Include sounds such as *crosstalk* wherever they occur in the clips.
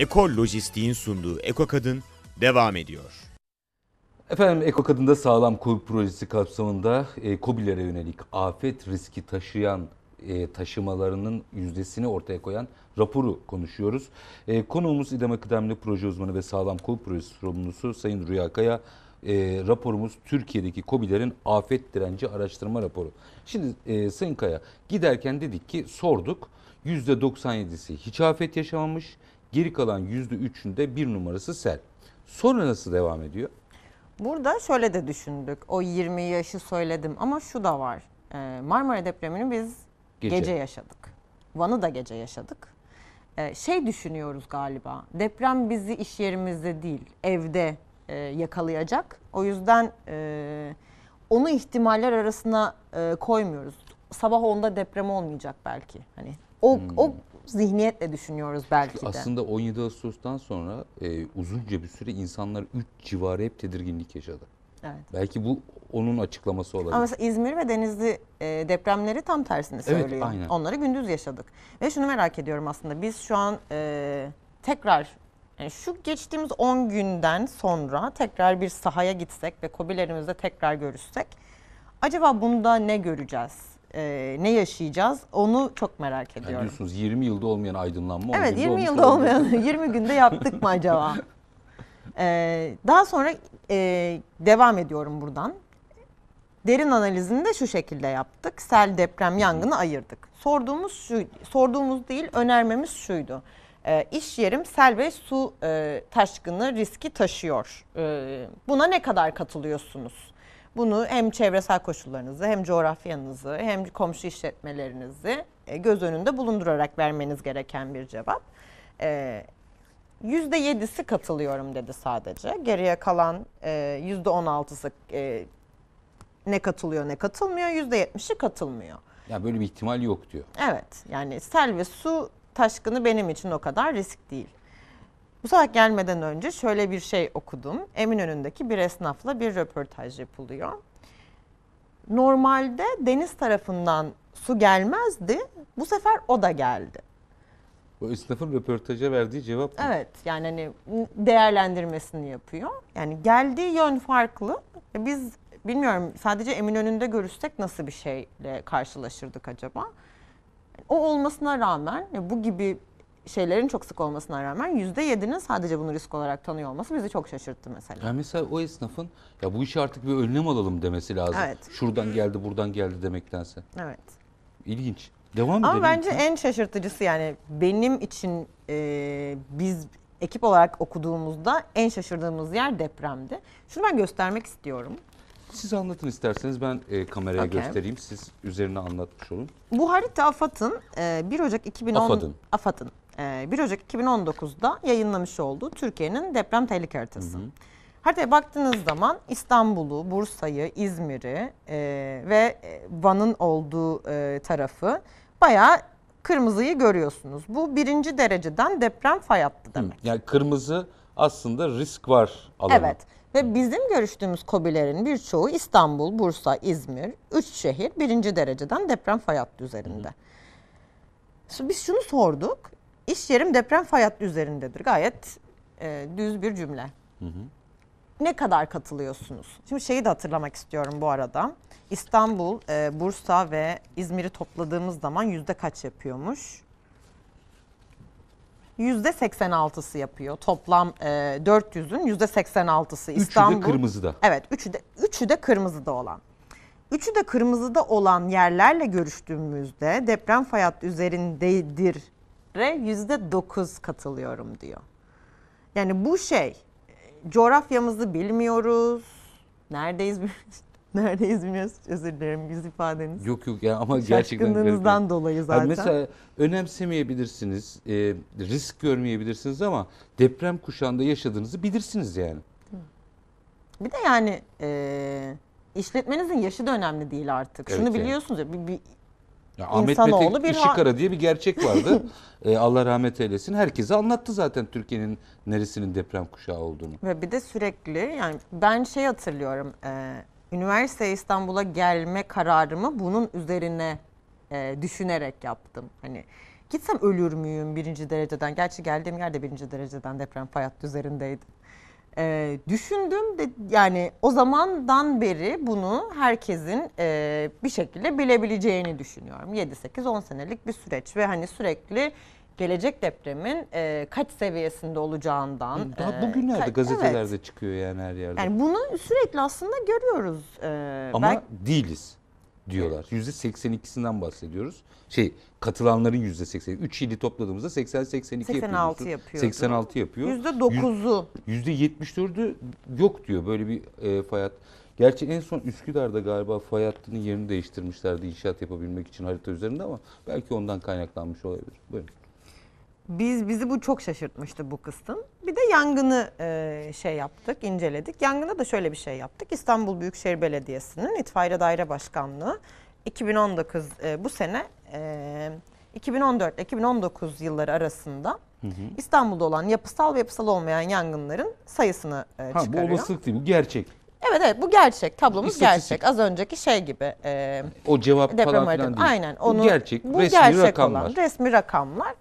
Ekol Lojistik'in sunduğu Eko Kadın devam ediyor. Efendim Eko Kadın'da sağlam kur projesi kapsamında e, COBİ'lere yönelik afet riski taşıyan e, taşımalarının yüzdesini ortaya koyan raporu konuşuyoruz. E, konuğumuz İdem Akıdemli proje uzmanı ve sağlam kur projesi sorumlusu Sayın Rüya Kaya e, raporumuz Türkiye'deki COBİ'lerin afet direnci araştırma raporu. Şimdi e, Sayın Kaya giderken dedik ki sorduk %97'si hiç afet yaşamamış, Geri kalan %3'ünde bir numarası sel. Sonra nasıl devam ediyor? Burada şöyle de düşündük. O 20 yaşı söyledim ama şu da var. Ee, Marmara depremini biz gece, gece yaşadık. Van'ı da gece yaşadık. Ee, şey düşünüyoruz galiba. Deprem bizi iş yerimizde değil, evde e, yakalayacak. O yüzden e, onu ihtimaller arasına e, koymuyoruz. Sabah onda deprem olmayacak belki. Hani o hmm. o zihniyetle düşünüyoruz belki Çünkü de. Aslında 17 Ağustos'tan sonra e, uzunca bir süre insanlar 3 civarı hep tedirginlik yaşadı. Evet. Belki bu onun açıklaması olabilir. Ama mesela İzmir ve Denizli e, depremleri tam tersini söylüyor. Evet, aynen. Onları gündüz yaşadık. Ve şunu merak ediyorum aslında biz şu an e, tekrar yani e, şu geçtiğimiz 10 günden sonra tekrar bir sahaya gitsek ve kobilerimizle tekrar görüşsek acaba bunda ne göreceğiz? e, ne yaşayacağız onu çok merak ediyorum. Yani diyorsunuz 20 yılda olmayan aydınlanma. Evet 20 yılda olmayan 20 *laughs* günde yaptık mı acaba? Ee, *laughs* daha sonra e, devam ediyorum buradan. Derin analizini de şu şekilde yaptık. Sel, deprem, yangını ayırdık. Sorduğumuz şu, sorduğumuz değil, önermemiz şuydu. E, iş yerim sel ve su e, taşkını riski taşıyor. E, buna ne kadar katılıyorsunuz? Bunu hem çevresel koşullarınızı hem coğrafyanızı hem komşu işletmelerinizi e, göz önünde bulundurarak vermeniz gereken bir cevap. %7'si e, katılıyorum dedi sadece. Geriye kalan e, yüzde ne katılıyor ne katılmıyor. %70'i katılmıyor. Ya böyle bir ihtimal yok diyor. Evet yani sel ve su taşkını benim için o kadar risk değil. Bu saat gelmeden önce şöyle bir şey okudum. Eminönü'ndeki bir esnafla bir röportaj yapılıyor. Normalde deniz tarafından su gelmezdi. Bu sefer o da geldi. Bu esnafın röportaja verdiği cevap mı? Evet yani hani değerlendirmesini yapıyor. Yani geldiği yön farklı. E biz bilmiyorum sadece Eminönü'nde görüşsek nasıl bir şeyle karşılaşırdık acaba? O olmasına rağmen e bu gibi şeylerin çok sık olmasına rağmen %7'nin sadece bunu risk olarak tanıyor olması bizi çok şaşırttı mesela. Yani mesela o esnafın ya bu işi artık bir önlem alalım demesi lazım. Evet. Şuradan geldi buradan geldi demektense. Evet. İlginç. Devam edelim. Ama bence lütfen. en şaşırtıcısı yani benim için e, biz ekip olarak okuduğumuzda en şaşırdığımız yer depremdi. Şunu ben göstermek istiyorum. Siz anlatın isterseniz ben e, kameraya okay. göstereyim. Siz üzerine anlatmış olun. Bu harita AFAD'ın e, 1 Ocak 2010 AFAD'ın AFAD 1 ee, Ocak 2019'da yayınlamış olduğu Türkiye'nin deprem tehlike haritası. Hı Haritaya baktığınız zaman İstanbul'u, Bursa'yı, İzmir'i e, ve e, Van'ın olduğu e, tarafı bayağı kırmızıyı görüyorsunuz. Bu birinci dereceden deprem fay hattı demek. Hı, yani kırmızı aslında risk var alanı. Evet ve bizim görüştüğümüz kobilerin birçoğu İstanbul, Bursa, İzmir, üç şehir birinci dereceden deprem fay hattı üzerinde. Hı. Şimdi biz şunu sorduk. İş yerim deprem fay üzerindedir. Gayet e, düz bir cümle. Hı hı. Ne kadar katılıyorsunuz? Şimdi şeyi de hatırlamak istiyorum bu arada. İstanbul, e, Bursa ve İzmir'i topladığımız zaman yüzde kaç yapıyormuş? Yüzde 86'sı yapıyor. Toplam e, 400'ün yüzde 86'sı İstanbul. Üçü de kırmızıda. Evet, üçü de, üçü de kırmızıda olan. Üçü de kırmızıda olan yerlerle görüştüğümüzde deprem fay üzerindedir yüzde dokuz katılıyorum diyor. Yani bu şey coğrafyamızı bilmiyoruz. Neredeyiz *laughs* Neredeyiz bilmiyoruz. Özür dilerim yüz ifadeniz. Yok yok ya ama gerçekten. Şaşkınlığınızdan dolayı zaten. Yani mesela önemsemeyebilirsiniz, e, risk görmeyebilirsiniz ama deprem kuşağında yaşadığınızı bilirsiniz yani. Bir de yani e, işletmenizin yaşı da önemli değil artık. Evet Şunu yani. biliyorsunuz ya bir, bir ya Ahmet İnsanoğlu Mete bir Işıkara diye bir gerçek vardı. ee, *laughs* Allah rahmet eylesin. Herkese anlattı zaten Türkiye'nin neresinin deprem kuşağı olduğunu. Ve bir de sürekli yani ben şey hatırlıyorum. E, üniversiteye İstanbul'a gelme kararımı bunun üzerine e, düşünerek yaptım. Hani gitsem ölür müyüm birinci dereceden? Gerçi geldiğim yerde birinci dereceden deprem fay hattı üzerindeydi. E, düşündüm de yani o zamandan beri bunu herkesin e, bir şekilde bilebileceğini düşünüyorum. 7-8-10 senelik bir süreç ve hani sürekli gelecek depremin e, kaç seviyesinde olacağından. Daha e, bugünlerde ka- gazetelerde evet. çıkıyor yani her yerde. Yani bunu sürekli aslında görüyoruz. E, Ama belki... değiliz diyorlar. Yüzde %82'sinden bahsediyoruz. Şey katılanların yüzde %80. 3 ili topladığımızda 80-82 86 yapıyor. 86 yapıyor. Yüzde %9'u. Yüzde %74'ü yok diyor böyle bir e, fayat. Gerçi en son Üsküdar'da galiba fay hattının yerini değiştirmişlerdi inşaat yapabilmek için harita üzerinde ama belki ondan kaynaklanmış olabilir. Buyurun. Biz bizi bu çok şaşırtmıştı bu kısım. Bir de yangını e, şey yaptık, inceledik. Yangında da şöyle bir şey yaptık. İstanbul Büyükşehir Belediyesi'nin itfaiye Daire Başkanlığı 2019 e, bu sene e, 2014 ile 2019 yılları arasında hı hı. İstanbul'da olan yapısal ve yapısal olmayan yangınların sayısını e, ha, çıkarıyor. Bu olasılık değil mi? Gerçek. Evet evet bu gerçek. Tablomuz gerçek. Az önceki şey gibi. E, o cevap falan filan değil. Aynen. Onu, bu gerçek. Bu resmi gerçek rakamlar. Olan, resmi rakamlar.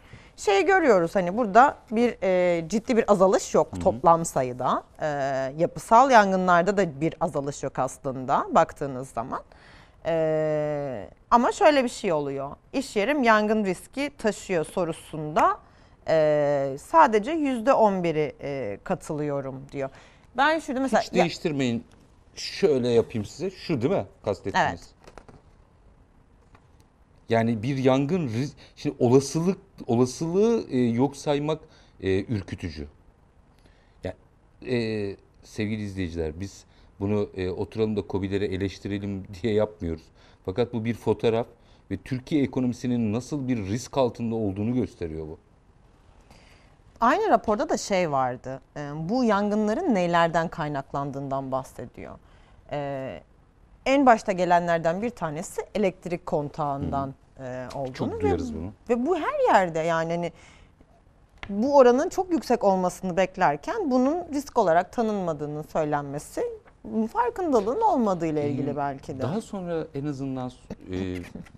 Şey görüyoruz hani burada bir e, ciddi bir azalış yok Hı-hı. toplam sayıda. E, yapısal yangınlarda da bir azalış yok aslında baktığınız zaman. E, ama şöyle bir şey oluyor. İş yerim yangın riski taşıyor sorusunda e, sadece on biri e, katılıyorum diyor. Ben şunu mesela... Hiç değiştirmeyin. Ya, şöyle yapayım size. Şu değil mi kastettiğiniz? Evet. Yani bir yangın şimdi olasılık olasılığı e, yok saymak e, ürkütücü. Yani e, sevgili izleyiciler biz bunu e, oturalım da kobilere eleştirelim *laughs* diye yapmıyoruz. Fakat bu bir fotoğraf ve Türkiye ekonomisinin nasıl bir risk altında olduğunu gösteriyor bu. Aynı raporda da şey vardı. E, bu yangınların nelerden kaynaklandığından bahsediyor. E, en başta gelenlerden bir tanesi elektrik kontağından e, olduğunu. Çok duyarız ve, bunu. Ve bu her yerde yani hani bu oranın çok yüksek olmasını beklerken bunun risk olarak tanınmadığının söylenmesi farkındalığın olmadığı ile ilgili belki de. Daha sonra en azından e,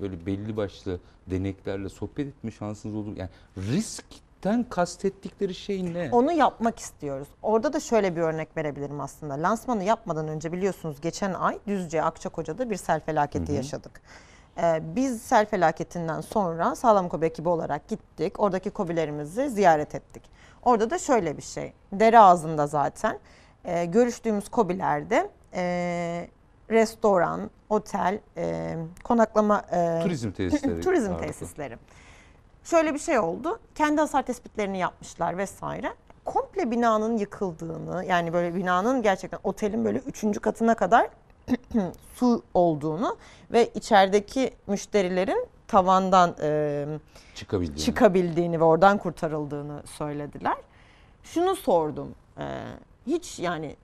böyle belli başlı deneklerle sohbet etme şansınız olur. Yani risk Den kastettikleri şey ne? Onu yapmak istiyoruz. Orada da şöyle bir örnek verebilirim aslında. Lansmanı yapmadan önce biliyorsunuz geçen ay Düzce Akçakoca'da bir sel felaketi hı hı. yaşadık. Ee, biz sel felaketinden sonra Sağlam Kobe ekibi olarak gittik. Oradaki kobilerimizi ziyaret ettik. Orada da şöyle bir şey. Dere ağzında zaten e, görüştüğümüz kobilerde e, restoran, otel, e, konaklama... E, turizm tesisleri. *laughs* turizm tesisleri. Şöyle bir şey oldu. Kendi hasar tespitlerini yapmışlar vesaire. Komple binanın yıkıldığını yani böyle binanın gerçekten otelin böyle üçüncü katına kadar *clears throat* su olduğunu ve içerideki müşterilerin tavandan e, çıkabildiğini. çıkabildiğini ve oradan kurtarıldığını söylediler. Şunu sordum. E, hiç yani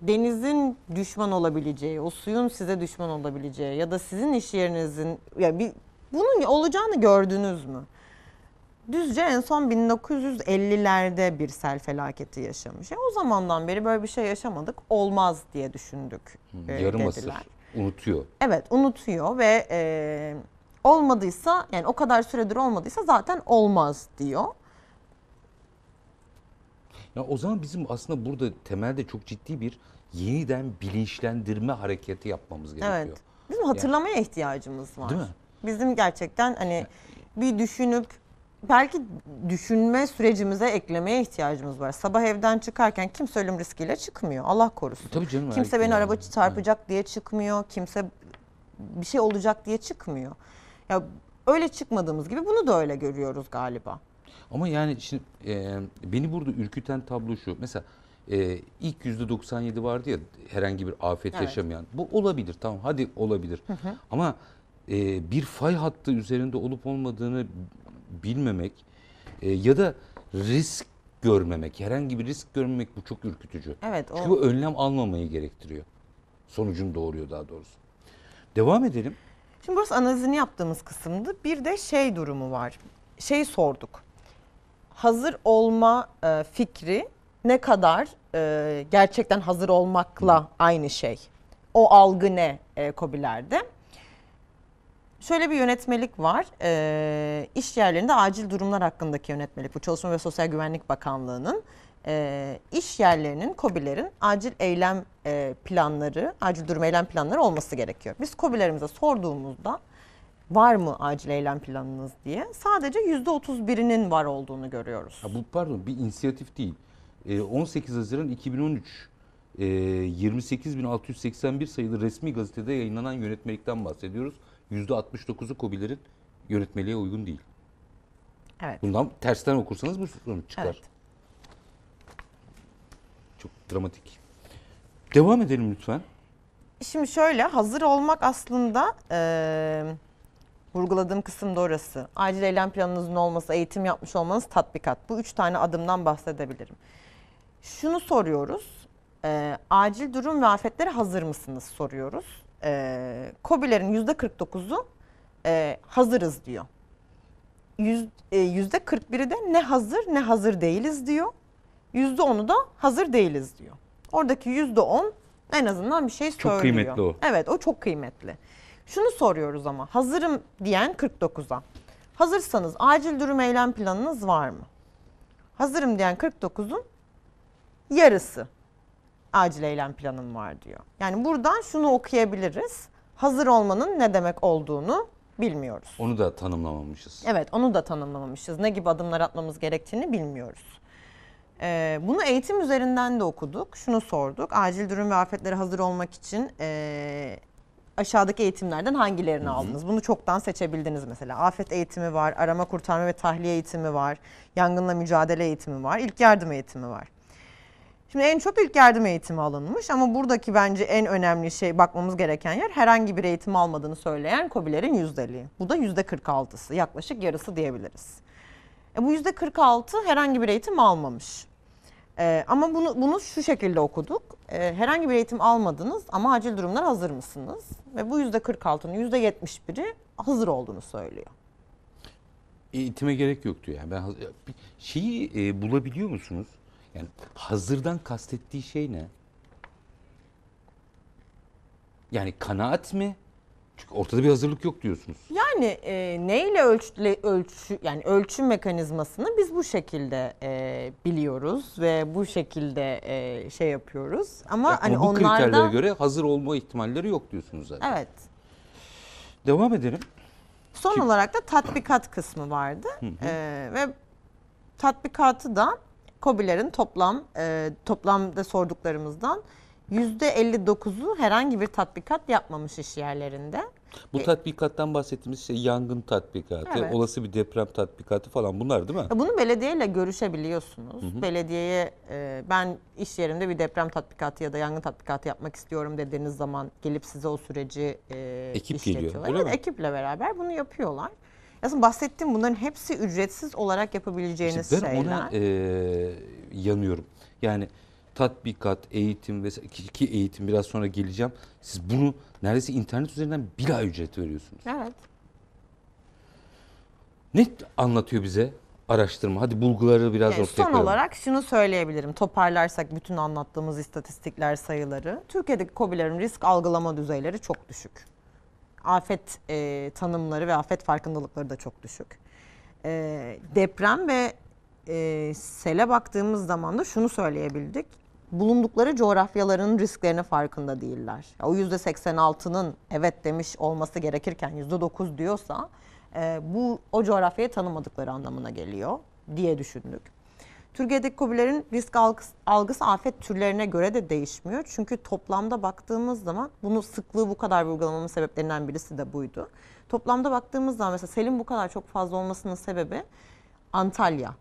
denizin düşman olabileceği, o suyun size düşman olabileceği ya da sizin iş yerinizin ya bir bunun olacağını gördünüz mü? Düzce en son 1950'lerde bir sel felaketi yaşamış. E, o zamandan beri böyle bir şey yaşamadık olmaz diye düşündük e, Yarım dediler. asır unutuyor. Evet unutuyor ve e, olmadıysa yani o kadar süredir olmadıysa zaten olmaz diyor. Ya o zaman bizim aslında burada temelde çok ciddi bir yeniden bilinçlendirme hareketi yapmamız gerekiyor. Evet. Bizim hatırlamaya ihtiyacımız var. Değil mi? Bizim gerçekten hani bir düşünüp belki düşünme sürecimize eklemeye ihtiyacımız var. Sabah evden çıkarken kimse ölüm riskiyle çıkmıyor. Allah korusun. Tabii canım. Kimse beni yani. araba çarpacak evet. diye çıkmıyor. Kimse bir şey olacak diye çıkmıyor. Ya öyle çıkmadığımız gibi bunu da öyle görüyoruz galiba. Ama yani şimdi e, beni burada ürküten tablo şu. Mesela e, ilk yüzde 97 vardı ya herhangi bir afet evet. yaşamayan. Bu olabilir tamam hadi olabilir. Hı hı. Ama e, bir fay hattı üzerinde olup olmadığını bilmemek e, ya da risk görmemek, herhangi bir risk görmemek bu çok ürkütücü. Evet, o... Çünkü bu önlem almamayı gerektiriyor. sonucun doğuruyor daha doğrusu. Devam edelim. Şimdi burası analizini yaptığımız kısımdı. Bir de şey durumu var. Şey sorduk. Hazır olma e, fikri ne kadar e, gerçekten hazır olmakla Hı. aynı şey? O algı ne e, COBİ'lerde? Şöyle bir yönetmelik var. E, iş yerlerinde acil durumlar hakkındaki yönetmelik. Bu Çalışma ve Sosyal Güvenlik Bakanlığı'nın e, iş yerlerinin, COBİ'lerin acil eylem e, planları, acil durum eylem planları olması gerekiyor. Biz COBİ'lerimize sorduğumuzda var mı acil eylem planınız diye sadece yüzde otuz birinin var olduğunu görüyoruz. Ya bu pardon bir inisiyatif değil. E, ee, 18 Haziran 2013 e, ee, 28.681 sayılı resmi gazetede yayınlanan yönetmelikten bahsediyoruz. %69'u kobilerin yönetmeliğe uygun değil. Evet. Bundan tersten okursanız bu sonuç çıkar. Evet. Çok dramatik. Devam edelim lütfen. Şimdi şöyle hazır olmak aslında e, vurguladığım kısım da orası. Acil eylem planınızın olması, eğitim yapmış olmanız, tatbikat. Bu üç tane adımdan bahsedebilirim. Şunu soruyoruz e, acil durum ve afetlere hazır mısınız soruyoruz. E, yüzde %49'u e, hazırız diyor. E, yüzde %41'i de ne hazır ne hazır değiliz diyor. Yüzde %10'u da hazır değiliz diyor. Oradaki yüzde %10 en azından bir şey çok söylüyor. Çok kıymetli o. Evet o çok kıymetli. Şunu soruyoruz ama hazırım diyen 49'a. Hazırsanız acil durum eylem planınız var mı? Hazırım diyen 49'un yarısı acil eylem planım var diyor. Yani buradan şunu okuyabiliriz. Hazır olmanın ne demek olduğunu bilmiyoruz. Onu da tanımlamamışız. Evet onu da tanımlamamışız. Ne gibi adımlar atmamız gerektiğini bilmiyoruz. Ee, bunu eğitim üzerinden de okuduk. Şunu sorduk. Acil durum ve afetlere hazır olmak için e, aşağıdaki eğitimlerden hangilerini Hı-hı. aldınız? Bunu çoktan seçebildiniz mesela. Afet eğitimi var, arama kurtarma ve tahliye eğitimi var, yangınla mücadele eğitimi var, ilk yardım eğitimi var. Şimdi en çok ilk yardım eğitimi alınmış ama buradaki bence en önemli şey bakmamız gereken yer herhangi bir eğitim almadığını söyleyen kobilerin yüzdeliği. Bu da yüzde 46'sı yaklaşık yarısı diyebiliriz. E bu yüzde 46 herhangi bir eğitim almamış. E, ama bunu, bunu şu şekilde okuduk. E, herhangi bir eğitim almadınız ama acil durumlar hazır mısınız? Ve bu yüzde 46'nın yüzde 71'i hazır olduğunu söylüyor eğitime gerek yoktu yani. Ben şeyi e, bulabiliyor musunuz? Yani hazırdan kastettiği şey ne? Yani kanaat mi? Çünkü ortada bir hazırlık yok diyorsunuz. Yani e, neyle ölçüle, ölçü yani ölçüm mekanizmasını biz bu şekilde e, biliyoruz ve bu şekilde e, şey yapıyoruz. Ama yani hani bu onlarda... kriterlere göre hazır olma ihtimalleri yok diyorsunuz zaten. Evet. Devam edelim. Son Kim? olarak da tatbikat kısmı vardı. Hı hı. E, ve tatbikatı da COBİ'lerin toplam e, toplamda sorduklarımızdan %59'u herhangi bir tatbikat yapmamış iş yerlerinde. Bu e, tatbikattan bahsettiğimiz şey yangın tatbikatı, evet. olası bir deprem tatbikatı falan bunlar değil mi? E, bunu belediyeyle görüşebiliyorsunuz. Hı hı. Belediyeye e, ben iş yerimde bir deprem tatbikatı ya da yangın tatbikatı yapmak istiyorum dediğiniz zaman gelip size o süreci e, Ekip geliyor öyle mi? Ekiple beraber bunu yapıyorlar. Aslında bahsettiğim bunların hepsi ücretsiz olarak yapabileceğiniz işte ben şeyler. Ben ona e, yanıyorum. Yani tatbikat, eğitim ve ki eğitim biraz sonra geleceğim. Siz bunu neredeyse internet üzerinden bir bila ücret veriyorsunuz. Evet. Ne anlatıyor bize araştırma? Hadi bulguları biraz yani ortaya koyalım. Son olarak şunu söyleyebilirim. Toparlarsak bütün anlattığımız istatistikler sayıları. Türkiye'deki kobilerin risk algılama düzeyleri çok düşük afet e, tanımları ve afet farkındalıkları da çok düşük. E, deprem ve e, sele baktığımız zaman da şunu söyleyebildik. Bulundukları coğrafyaların risklerine farkında değiller. O yüzde %86'nın evet demiş olması gerekirken yüzde %9 diyorsa e, bu o coğrafyayı tanımadıkları anlamına geliyor diye düşündük. Türkiye'deki COBİ'lerin risk algısı, algısı afet türlerine göre de değişmiyor. Çünkü toplamda baktığımız zaman bunu sıklığı bu kadar vurgulamamın sebeplerinden birisi de buydu. Toplamda baktığımız zaman mesela selin bu kadar çok fazla olmasının sebebi Antalya.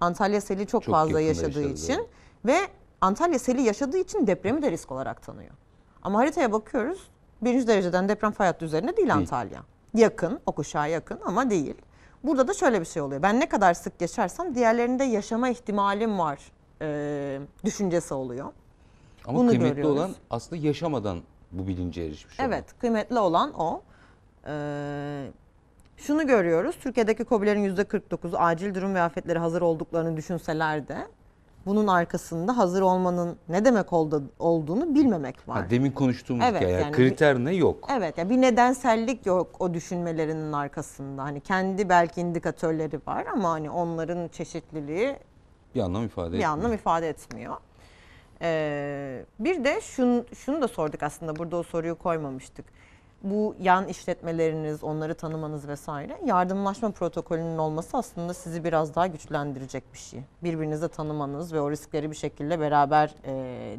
Antalya seli çok, çok fazla yaşadığı yaşadı. için ve Antalya seli yaşadığı için depremi de risk olarak tanıyor. Ama haritaya bakıyoruz birinci dereceden deprem fay hattı üzerinde değil Antalya. Yakın, o yakın ama değil. Burada da şöyle bir şey oluyor. Ben ne kadar sık yaşarsam diğerlerinde yaşama ihtimalim var e, düşüncesi oluyor. Ama Bunu kıymetli görüyoruz. olan aslında yaşamadan bu bilince erişmiş. Evet olan. kıymetli olan o. Ee, şunu görüyoruz. Türkiye'deki COBİ'lerin 49'u acil durum ve afetlere hazır olduklarını düşünseler de bunun arkasında hazır olmanın ne demek oldu, olduğunu bilmemek var. Ha, demin konuştuğumuz evet, Yani kriter ne yok. Evet ya bir nedensellik yok o düşünmelerinin arkasında. Hani kendi belki indikatörleri var ama hani onların çeşitliliği bir anlam ifade bir etmiyor. anlam ifade etmiyor. Ee, bir de şunu, şunu da sorduk aslında burada o soruyu koymamıştık bu yan işletmeleriniz, onları tanımanız vesaire yardımlaşma protokolünün olması aslında sizi biraz daha güçlendirecek bir şey. Birbirinizi tanımanız ve o riskleri bir şekilde beraber e,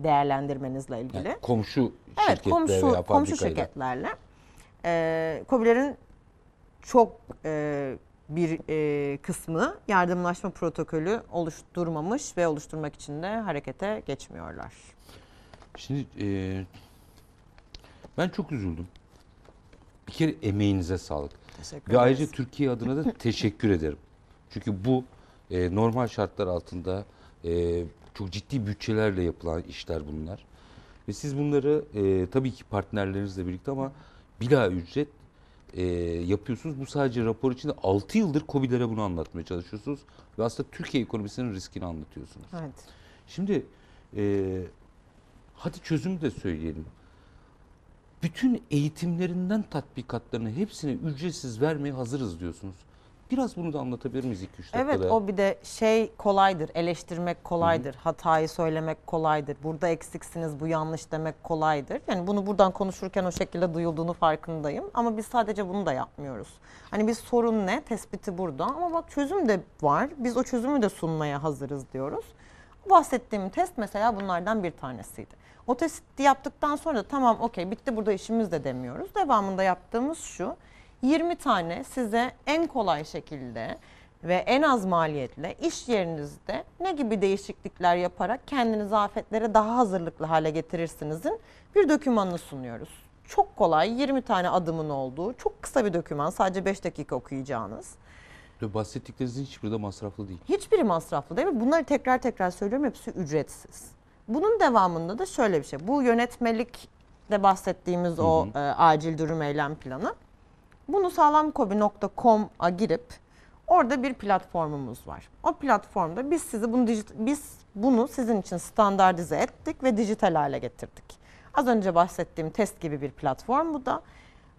değerlendirmenizle ilgili. Yani komşu evet, komşu, veya komşu şirketlerle. E, COBİ'lerin çok e, bir e, kısmı yardımlaşma protokolü oluşturmamış ve oluşturmak için de harekete geçmiyorlar. Şimdi e, ben çok üzüldüm fikir emeğinize sağlık. Teşekkür Ve ayrıca Türkiye adına da *laughs* teşekkür ederim. Çünkü bu e, normal şartlar altında e, çok ciddi bütçelerle yapılan işler bunlar. Ve siz bunları e, tabii ki partnerlerinizle birlikte ama bila ücret e, yapıyorsunuz. Bu sadece rapor içinde 6 yıldır COBİ'lere bunu anlatmaya çalışıyorsunuz. Ve aslında Türkiye ekonomisinin riskini anlatıyorsunuz. Evet. Şimdi e, hadi çözüm de söyleyelim bütün eğitimlerinden tatbikatlarını hepsine ücretsiz vermeye hazırız diyorsunuz. Biraz bunu da anlatabilir miyiz 2-3 dakikada? Evet o bir de şey kolaydır, eleştirmek kolaydır, Hı-hı. hatayı söylemek kolaydır, burada eksiksiniz, bu yanlış demek kolaydır. Yani bunu buradan konuşurken o şekilde duyulduğunu farkındayım ama biz sadece bunu da yapmıyoruz. Hani biz sorun ne, tespiti burada ama bak çözüm de var, biz o çözümü de sunmaya hazırız diyoruz. Bahsettiğim test mesela bunlardan bir tanesiydi. O testi yaptıktan sonra da tamam okey bitti burada işimiz de demiyoruz. Devamında yaptığımız şu 20 tane size en kolay şekilde ve en az maliyetle iş yerinizde ne gibi değişiklikler yaparak kendinizi afetlere daha hazırlıklı hale getirirsinizin bir dokümanını sunuyoruz. Çok kolay 20 tane adımın olduğu çok kısa bir doküman sadece 5 dakika okuyacağınız. Ve bahsettiklerinizin hiçbiri de masraflı değil. Hiçbiri masraflı değil mi? Bunları tekrar tekrar söylüyorum hepsi ücretsiz. Bunun devamında da şöyle bir şey. Bu yönetmelik de bahsettiğimiz hı hı. o e, acil durum eylem planı. Bunu sağlamkobi.com'a girip orada bir platformumuz var. O platformda biz sizi bunu biz bunu sizin için standartize ettik ve dijital hale getirdik. Az önce bahsettiğim test gibi bir platform bu da.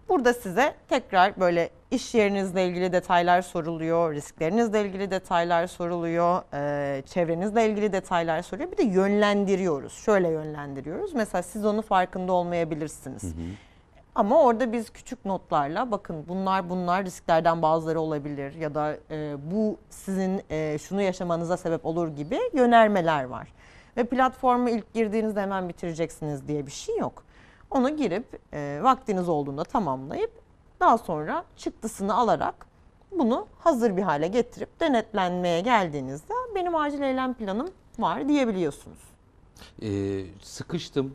Burada size tekrar böyle iş yerinizle ilgili detaylar soruluyor, risklerinizle ilgili detaylar soruluyor, e, çevrenizle ilgili detaylar soruluyor. Bir de yönlendiriyoruz. Şöyle yönlendiriyoruz. Mesela siz onu farkında olmayabilirsiniz. Hı hı. Ama orada biz küçük notlarla bakın bunlar bunlar risklerden bazıları olabilir ya da e, bu sizin e, şunu yaşamanıza sebep olur gibi yönermeler var. Ve platformu ilk girdiğinizde hemen bitireceksiniz diye bir şey yok. Onu girip e, vaktiniz olduğunda tamamlayıp daha sonra çıktısını alarak bunu hazır bir hale getirip denetlenmeye geldiğinizde benim acil eylem planım var diyebiliyorsunuz. Ee, sıkıştım.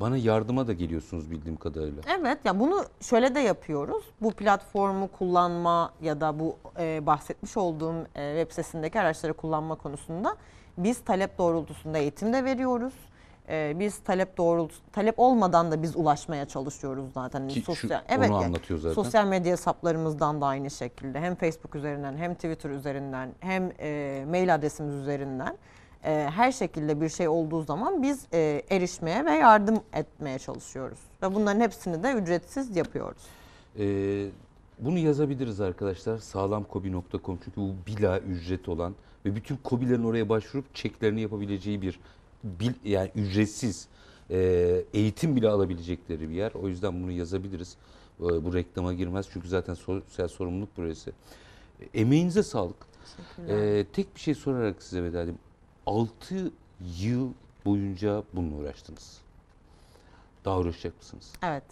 Bana yardıma da geliyorsunuz bildiğim kadarıyla. Evet ya bunu şöyle de yapıyoruz. Bu platformu kullanma ya da bu e, bahsetmiş olduğum e, web sitesindeki araçları kullanma konusunda biz talep doğrultusunda eğitim de veriyoruz e, biz talep doğru talep olmadan da biz ulaşmaya çalışıyoruz zaten. Ki sosyal, şu, evet, onu anlatıyor zaten. Sosyal medya hesaplarımızdan da aynı şekilde hem Facebook üzerinden hem Twitter üzerinden hem e, mail adresimiz üzerinden e, her şekilde bir şey olduğu zaman biz e, erişmeye ve yardım etmeye çalışıyoruz. Ve bunların hepsini de ücretsiz yapıyoruz. Ee, bunu yazabiliriz arkadaşlar sağlamkobi.com çünkü bu bila ücret olan ve bütün kobilerin oraya başvurup çeklerini yapabileceği bir bil, yani ücretsiz e, eğitim bile alabilecekleri bir yer. O yüzden bunu yazabiliriz. E, bu reklama girmez çünkü zaten sosyal sorumluluk projesi. E, emeğinize sağlık. E, tek bir şey sorarak size veda edeyim. 6 yıl boyunca bununla uğraştınız. Daha uğraşacak mısınız? Evet.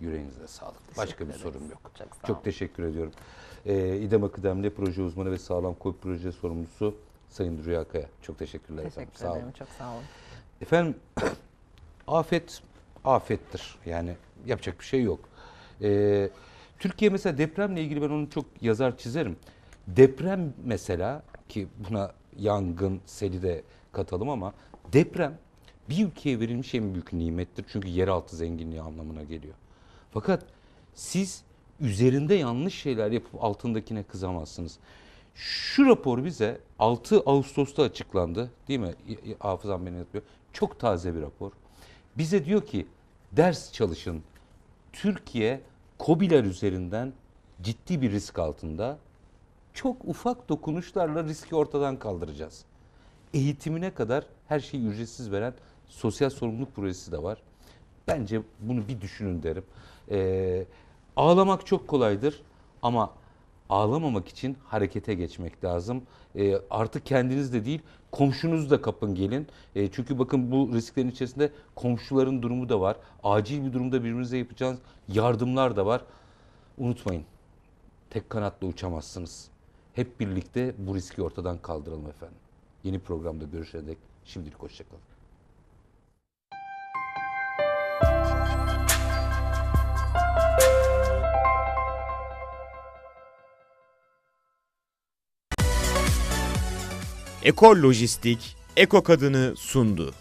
Yüreğinize sağlık. Başka bir sorum yok. Çok, Çok teşekkür ediyorum. Ee, İdem Akıdemli proje uzmanı ve Sağlam Koy proje sorumlusu Sayın Rüya Kaya. Çok teşekkürler Teşekkür efendim. Teşekkür ederim. Sağ Çok sağ olun. Efendim *coughs* afet afettir. Yani yapacak bir şey yok. Ee, Türkiye mesela depremle ilgili ben onu çok yazar çizerim. Deprem mesela ki buna yangın, seli de katalım ama deprem bir ülkeye verilmiş en büyük nimettir. Çünkü yeraltı zenginliği anlamına geliyor. Fakat siz üzerinde yanlış şeyler yapıp altındakine kızamazsınız. Şu rapor bize 6 Ağustos'ta açıklandı değil mi? Hafızam beni yanıltmıyor. Çok taze bir rapor. Bize diyor ki ders çalışın. Türkiye COBİ'ler üzerinden ciddi bir risk altında. Çok ufak dokunuşlarla riski ortadan kaldıracağız. Eğitimine kadar her şeyi ücretsiz veren sosyal sorumluluk projesi de var. Bence bunu bir düşünün derim. Ee, ağlamak çok kolaydır ama ağlamamak için harekete geçmek lazım. E, artık kendiniz de değil komşunuz da kapın gelin. E, çünkü bakın bu risklerin içerisinde komşuların durumu da var. Acil bir durumda birbirinize yapacağınız yardımlar da var. Unutmayın tek kanatla uçamazsınız. Hep birlikte bu riski ortadan kaldıralım efendim. Yeni programda görüşene dek şimdilik hoşçakalın. Ekolojistik Lojistik, Eko Kadını sundu.